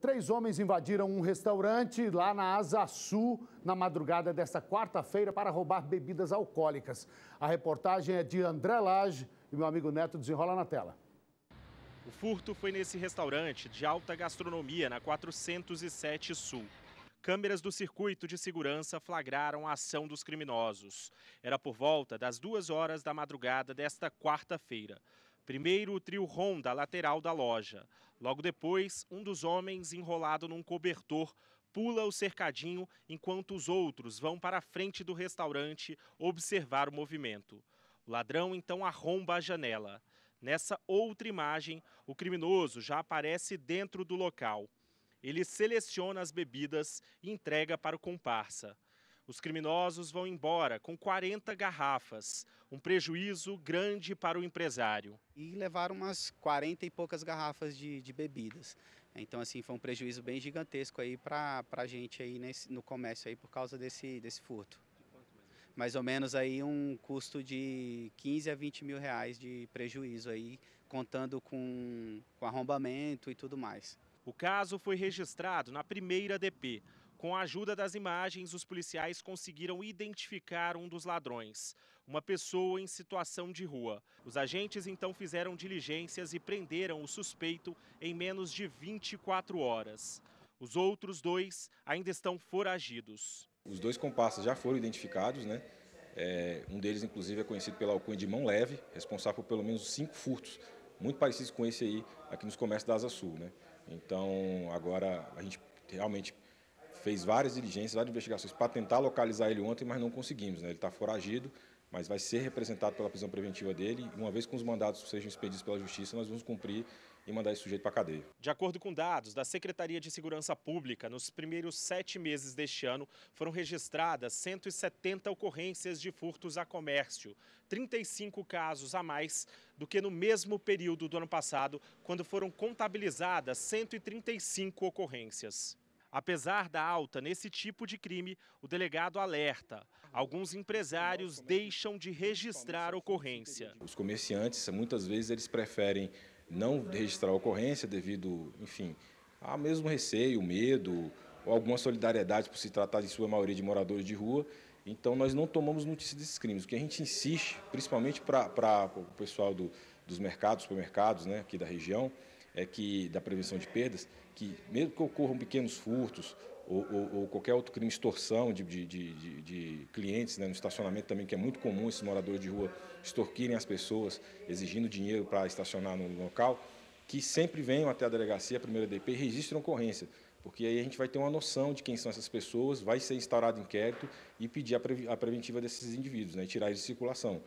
Três homens invadiram um restaurante lá na Asa Sul na madrugada desta quarta-feira para roubar bebidas alcoólicas. A reportagem é de André Lage e meu amigo Neto desenrola na tela. O furto foi nesse restaurante de alta gastronomia na 407 Sul. Câmeras do circuito de segurança flagraram a ação dos criminosos. Era por volta das duas horas da madrugada desta quarta-feira. Primeiro, o trio ronda a lateral da loja. Logo depois, um dos homens, enrolado num cobertor, pula o cercadinho enquanto os outros vão para a frente do restaurante observar o movimento. O ladrão então arromba a janela. Nessa outra imagem, o criminoso já aparece dentro do local. Ele seleciona as bebidas e entrega para o comparsa. Os criminosos vão embora com 40 garrafas, um prejuízo grande para o empresário. E levaram umas 40 e poucas garrafas de, de bebidas. Então, assim, foi um prejuízo bem gigantesco aí para a gente aí nesse, no comércio aí por causa desse, desse furto. Mais ou menos aí um custo de 15 a 20 mil reais de prejuízo aí, contando com, com arrombamento e tudo mais. O caso foi registrado na primeira DP. Com a ajuda das imagens, os policiais conseguiram identificar um dos ladrões, uma pessoa em situação de rua. Os agentes então fizeram diligências e prenderam o suspeito em menos de 24 horas. Os outros dois ainda estão foragidos. Os dois comparsas já foram identificados, né? É, um deles, inclusive, é conhecido pela alcunha de Mão Leve, responsável por pelo menos cinco furtos, muito parecidos com esse aí aqui nos comércios da Asa Sul, né? Então, agora a gente realmente fez várias diligências, várias investigações para tentar localizar ele ontem, mas não conseguimos. Né? Ele está foragido, mas vai ser representado pela prisão preventiva dele. uma vez que os mandados sejam expedidos pela Justiça, nós vamos cumprir e mandar esse sujeito para a cadeia. De acordo com dados da Secretaria de Segurança Pública, nos primeiros sete meses deste ano foram registradas 170 ocorrências de furtos a comércio, 35 casos a mais do que no mesmo período do ano passado, quando foram contabilizadas 135 ocorrências. Apesar da alta nesse tipo de crime, o delegado alerta: alguns empresários deixam de registrar ocorrência. Os comerciantes, muitas vezes, eles preferem não registrar ocorrência devido, enfim, ao mesmo receio, medo, ou alguma solidariedade por se tratar de sua maioria de moradores de rua. Então, nós não tomamos notícia desses crimes. O que a gente insiste, principalmente para o pessoal do, dos mercados, supermercados né, aqui da região, é que da prevenção de perdas, que mesmo que ocorram pequenos furtos ou, ou, ou qualquer outro crime, extorsão de, de, de, de clientes né, no estacionamento também, que é muito comum esses moradores de rua extorquirem as pessoas, exigindo dinheiro para estacionar no local, que sempre venham até a delegacia, a primeira DP, e registram ocorrência porque aí a gente vai ter uma noção de quem são essas pessoas, vai ser instaurado inquérito e pedir a preventiva desses indivíduos, né, e tirar de circulação.